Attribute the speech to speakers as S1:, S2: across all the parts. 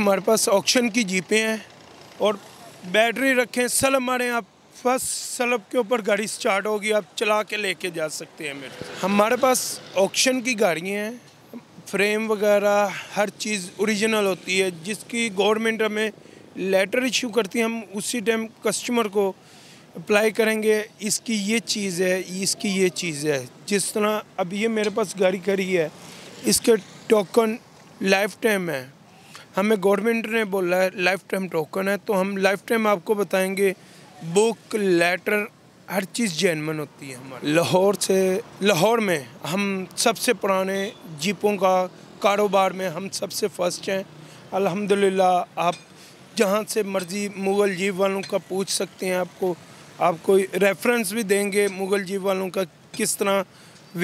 S1: हमारे पास ऑक्शन की जीपें हैं और बैटरी रखें सल हमारे आप फर्स्ट सलब के ऊपर गाड़ी स्टार्ट होगी आप चला के लेके जा सकते हैं मेरे हमारे पास ऑक्शन की गाड़ियाँ हैं फ्रेम वगैरह हर चीज़ ओरिजिनल होती है जिसकी गवर्नमेंट हमें लेटर इशू करती है हम उसी टाइम कस्टमर को अप्लाई करेंगे इसकी ये चीज़ है इसकी ये चीज़ है जिस तरह अब ये मेरे पास गाड़ी खड़ी है इसके टोकन लाइफ टाइम है हमें गवर्नमेंट ने बोला है लाइफ टाइम टोकन है तो हम लाइफ टाइम आपको बताएंगे बुक लेटर हर चीज़ जैनमन होती है हमारे लाहौर से लाहौर में हम सबसे पुराने जीपों का कारोबार में हम सबसे फर्स्ट हैं अल्हम्दुलिल्लाह आप जहाँ से मर्ज़ी मुग़ल जीप वालों का पूछ सकते हैं आपको आपको रेफरेंस भी देंगे मुग़ल जीप वालों का किस तरह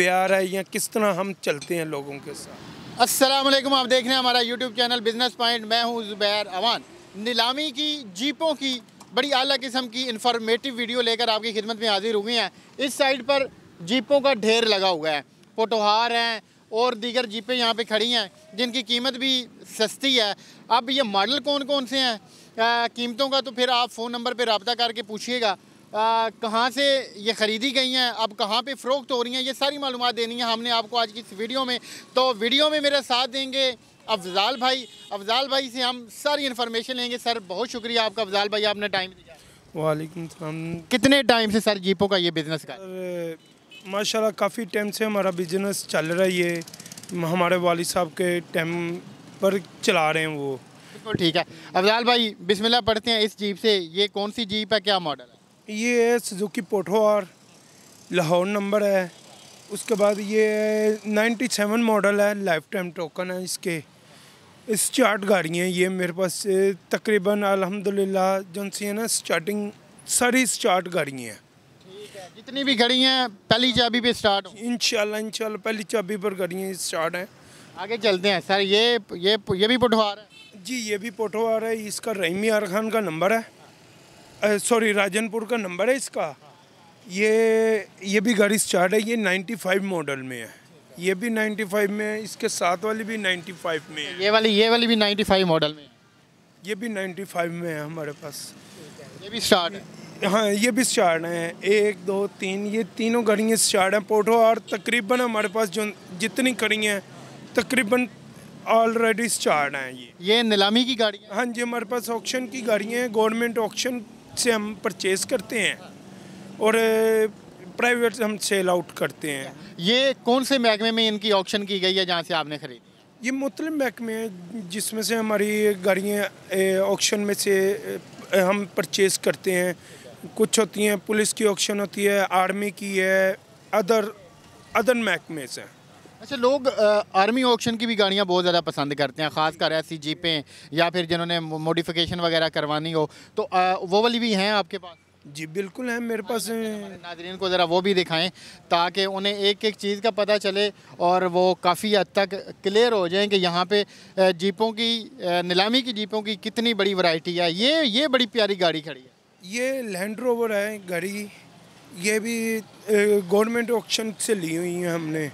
S1: व्यार है या किस तरह हम चलते हैं लोगों के साथ
S2: असलम आप देख रहे हैं हमारा यूट्यूब चैनल बिजनेस पॉइंट मैं हूं जुबैर अवान नीलामी की जीपों की बड़ी अली किस्म की इन्फॉर्मेटिव वीडियो लेकर आपकी खिदमत में हाजिर हुई हैं इस साइड पर जीपों का ढेर लगा हुआ है पोटोहार हैं और दीगर जीपें यहाँ पे खड़ी हैं जिनकी कीमत भी सस्ती है अब ये मॉडल कौन कौन से हैं कीमतों का तो फिर आप फ़ोन नंबर पर रबता करके पूछिएगा कहाँ से ये ख़रीदी गई हैं अब कहाँ पे फ़रोख्त हो रही हैं ये सारी मालूम देनी है हमने आपको आज की इस वीडियो में तो वीडियो में मेरा साथ देंगे अफजाल भाई अफजाल भाई से हम सारी इन्फॉर्मेशन लेंगे सर बहुत शुक्रिया आपका अफजाल भाई आपने टाइम दिया
S1: सलाम
S2: कितने टाइम से सर जीपों का ये बिज़नेस का
S1: माशाल्लाह काफ़ी टाइम से हमारा बिजनेस
S2: चल रहा है ये हमारे वालिद साहब के टाइम पर चला रहे हैं वो ठीक है अफजाल भाई बिस्मिल्लाह पढ़ते हैं इस जीप से ये कौन सी जीप है क्या मॉडल ये है सुजुकी पोठोआर लाहौर नंबर है उसके बाद ये
S1: 97 मॉडल है लाइफ टाइम टोकन है इसके इस चार्ट गाड़ियाँ ये मेरे पास तकरीबन अलहमदिल्ला जो सी है ना स्टार्टिंग सारी स्टार्ट गाड़ियाँ हैं
S2: जितनी भी गाड़ी हैं पहली चाबी पे स्टार्ट इनशाला इनशाला पहली चाबी पर गाड़ियाँ स्टार्ट हैं आगे चलते हैं सर ये ये ये भी पोठवार है जी
S1: ये भी पोठवार है इसका रहीमी आर खान का नंबर है सॉरी राजनपुर का नंबर है इसका ये ये भी गाड़ी स्टार्ट है ये 95 मॉडल में है ये भी 95 में है इसके साथ वाली भी 95 में
S2: है ये वाली ये वाली भी 95 मॉडल में
S1: ये भी 95 में है हमारे पास ये भी स्टार्ट
S2: है हाँ ये भी
S1: स्टार्ट है एक दो तीन ये तीनों गाड़ियाँ स्टार्ट हैं पोटो और तकरीबन हमारे पास जो जितनी कड़ी हैं तकरीबन ऑलरेडी स्टार्ट हैं ये ये नीलामी की गाड़ी हाँ जी हमारे पास ऑक्शन की गाड़ियाँ हैं गवर्नमेंट ऑक्शन से हम परचेज करते हैं
S2: और प्राइवेट हम सेल आउट करते हैं ये कौन से महकमे में इनकी ऑप्शन की गई है जहाँ से आपने खरीदी
S1: ये मुतल महकमे हैं जिसमें से हमारी गाड़ियाँ ऑक्शन में से हम परचेज करते हैं कुछ होती हैं पुलिस की ऑक्शन होती है आर्मी की है अदर अदर महकमे से
S2: अच्छा लोग आर्मी ऑक्शन की भी गाड़ियाँ बहुत ज़्यादा पसंद करते हैं ख़ासकर ऐसी जीपें या फिर जिन्होंने मोडिफिकेशन वगैरह करवानी हो तो वो वाली भी हैं आपके पास जी बिल्कुल है मेरे पास नाजरीन को ज़रा वो भी दिखाएं ताकि उन्हें एक एक चीज़ का पता चले और वो काफ़ी हद तक क्लियर हो जाएं कि यहाँ पे जीपों की नीलामी की जीपों की कितनी बड़ी वैरायटी है ये ये बड़ी प्यारी गाड़ी खड़ी
S1: है ये लैंड रोवर है गाड़ी ये भी गवर्नमेंट ऑप्शन से ली हुई है हमने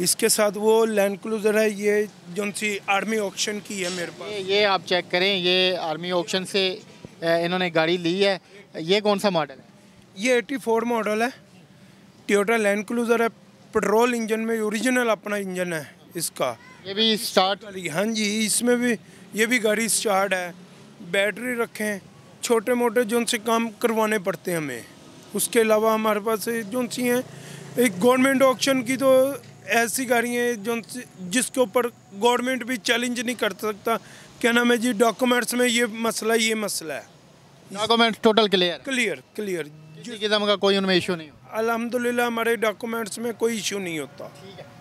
S1: इसके साथ वो लैंड क्लूजर है ये जो सी आर्मी ऑक्शन की है मेरे
S2: पास ये, आप चेक करें ये आर्मी ऑक्शन से इन्होंने गाड़ी ली है ये कौन सा मॉडल
S1: है ये एटी फोर मॉडल है ट्योटा लैंड क्लूजर है पेट्रोल इंजन में ओरिजिनल अपना इंजन है इसका ये भी स्टार्ट हाँ जी इसमें भी ये भी गाड़ी स्टार्ट है बैटरी रखें छोटे मोटे जो से काम करवाने पड़ते हैं हमें उसके अलावा हमारे पास जो सी हैं एक गवर्नमेंट ऑक्शन की तो ऐसी गाड़ियाँ जो जिसके ऊपर गवर्नमेंट भी चैलेंज नहीं कर सकता क्या नाम है जी डॉक्यूमेंट्स में ये मसला ये मसला है
S2: document total clear
S1: clear clear
S2: किस्म का कोई उनमें इशू नहीं
S1: अलहमदिल्ला हमारे डॉक्यूमेंट्स में कोई इशू नहीं होता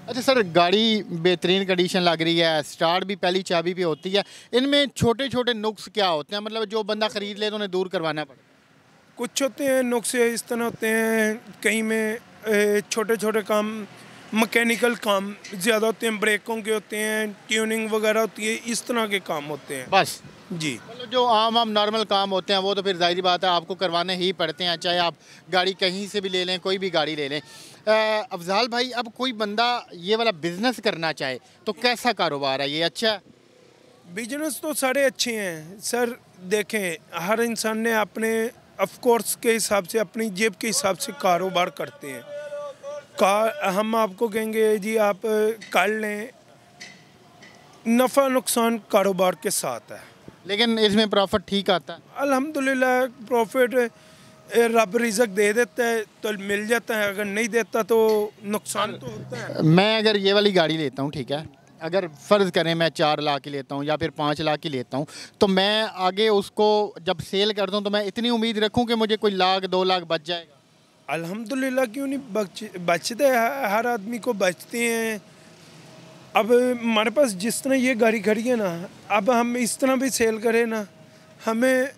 S2: अच्छा सर गाड़ी बेहतरीन कंडीशन लग रही है स्टार्ट भी पहली चाबी भी होती है इनमें छोटे छोटे नुक्स क्या होते हैं मतलब जो बंदा ख़रीद ले तो उन्हें दूर करवाना पड़े कुछ होते हैं नुक्स
S1: इस तरह होते हैं कहीं में छोटे छोटे काम मकैनिकल काम ज़्यादा होते हैं ब्रेकों के होते हैं ट्यूनिंग वगैरह होती है इस तरह के काम होते हैं बस जी
S2: मतलब जो आम आम नॉर्मल काम होते हैं वो तो फिर जाहिर बात है आपको करवाने ही पड़ते हैं चाहे आप गाड़ी कहीं से भी ले लें कोई भी गाड़ी ले लें अफजाल भाई अब कोई बंदा ये वाला बिजनेस करना चाहे तो कैसा कारोबार है ये अच्छा बिजनेस तो सारे
S1: अच्छे हैं सर देखें हर इंसान ने अपने अफकोर्स के हिसाब से अपनी जेब के हिसाब से कारोबार करते हैं का हम आपको कहेंगे जी आप कर लें नफ़ा नुकसान कारोबार के साथ है
S2: लेकिन इसमें प्रॉफिट ठीक आता है
S1: अल्हम्दुलिल्लाह प्रॉफिट रब रिजक दे देता है तो मिल जाता है अगर नहीं देता तो नुकसान तो होता
S2: है मैं अगर ये वाली गाड़ी लेता हूँ ठीक है अगर फ़र्ज़ करें मैं चार लाख की लेता हूँ या फिर पाँच लाख की लेता हूँ तो मैं आगे उसको जब सेल कर दूँ तो मैं इतनी उम्मीद रखूँ कि मुझे कोई लाख दो लाख बच जाएगा
S1: अल्हम्दुलिल्लाह क्यों नहीं बचते हर आदमी को बचते हैं अब हमारे पास जिस तरह ये गाड़ी खड़ी है ना अब हम इस तरह भी सेल करें ना हमें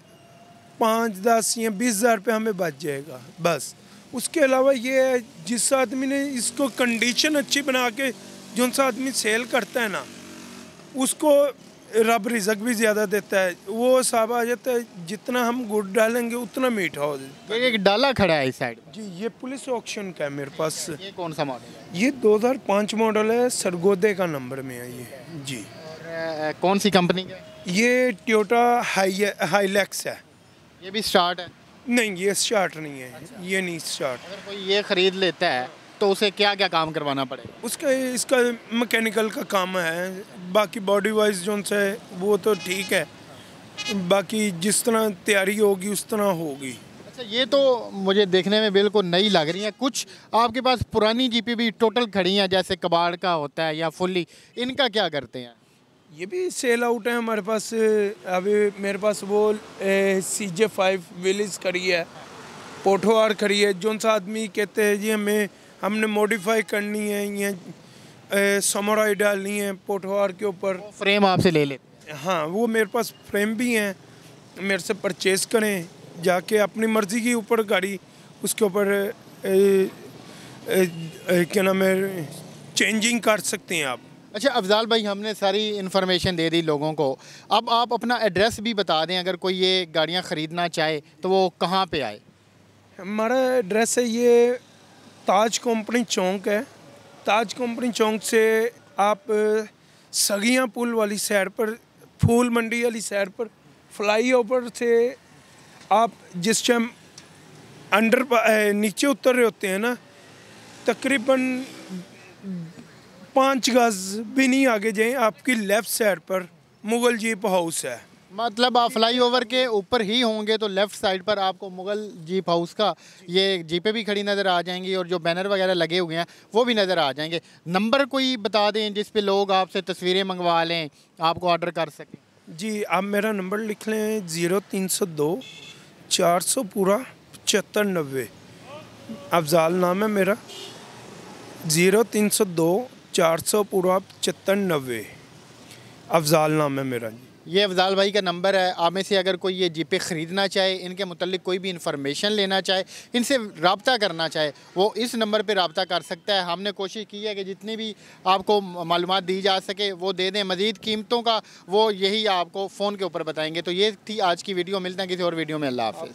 S1: पाँच दस या बीस हज़ार रुपये हमें बच जाएगा बस उसके अलावा ये है जिस आदमी ने इसको कंडीशन अच्छी बना के जो सा आदमी सेल करता है ना उसको रब रिजक भी ज़्यादा देता है वो साहब आ जाता है जितना हम गुड़ डालेंगे उतना मीठा हो जाता है तो एक डाला खड़ा है इस साइड जी ये पुलिस ऑक्शन का है मेरे पास ये कौन सा मॉडल ये दो हजार पाँच मॉडल है सरगोदे का नंबर में है ये जी
S2: और, कौन सी कंपनी
S1: का ये ट्योटा हाई हाईलैक्स है
S2: ये भी स्टार्ट है नहीं ये स्टार्ट नहीं है अच्छा। ये नहीं स्टार्ट अगर कोई ये ख़रीद लेता है तो उसे क्या क्या काम करवाना पड़ेगा उसका
S1: इसका मैकेनिकल का काम है बाकी बॉडी वाइज जो है वो तो ठीक
S2: है बाकी जिस तरह तैयारी होगी उस तरह होगी अच्छा ये तो मुझे देखने में बिल्कुल नई लग रही है कुछ आपके पास पुरानी जीपी भी टोटल खड़ी हैं जैसे कबाड़ का होता है या फुल्ली इनका क्या करते हैं
S1: ये भी सेल आउट है हमारे पास अभी मेरे पास वो सी जे फाइव विलिज खड़ी है पोठोहार खड़ी है जो सा आदमी कहते हैं जी हमें हमने मॉडिफाई करनी है ये समोराई डालनी है पोटवार के ऊपर
S2: फ्रेम आपसे ले ले
S1: हाँ वो मेरे पास फ्रेम भी हैं मेरे से परचेज़ करें जाके अपनी मर्ज़ी के ऊपर गाड़ी
S2: उसके ऊपर क्या नाम है चेंजिंग कर सकते हैं आप अच्छा अफजाल भाई हमने सारी इन्फॉर्मेशन दे दी लोगों को अब आप अपना एड्रेस भी बता दें अगर कोई ये गाड़ियाँ ख़रीदना चाहे तो वो कहाँ पे आए
S1: हमारा एड्रेस है ये ताज कंपनी चौंक है ताज कंपनी चौंक से आप सगियाँ पुल वाली साइड पर फूल मंडी वाली साइड पर फ्लाईओवर से आप जिस टाइम अंडर नीचे उतर रहे होते हैं ना तकरीबन पाँच गज भी नहीं आगे जाएं आपकी लेफ़्ट साइड पर मुग़ल जीप हाउस है
S2: मतलब आप फ्लाई ओवर के ऊपर ही होंगे तो लेफ्ट साइड पर आपको मुगल जीप हाउस का ये जीपें भी खड़ी नज़र आ जाएंगी और जो बैनर वगैरह लगे हुए हैं वो भी नज़र आ जाएंगे नंबर कोई बता दें जिस पे लोग आपसे तस्वीरें मंगवा लें आपको ऑर्डर कर सकें जी आप
S1: मेरा नंबर लिख लें ज़ीरो तीन सौ दो चार सौ पूरा पचहत्तर नब्बे अफजाल नाम है मेरा ज़ीरो तीन सौ दो
S2: चार सौ पूरा पचहत्तर नब्बे अफजाल नाम है मेरा जी ये अफजाल भाई का नंबर है आप में से अगर कोई ये जीपे ख़रीदना चाहे इनके मतलब कोई भी इन्फॉर्मेशन लेना चाहे इनसे रबता करना चाहे वो इस नंबर पर रबता कर सकता है हमने कोशिश की है कि जितनी भी आपको मालूम दी जा सके वो दे दें मज़ीद कीमतों का वो यही आपको फ़ोन के ऊपर बताएँगे तो ये थी आज की वीडियो मिलते हैं किसी और वीडियो में अल्लाह हाफ़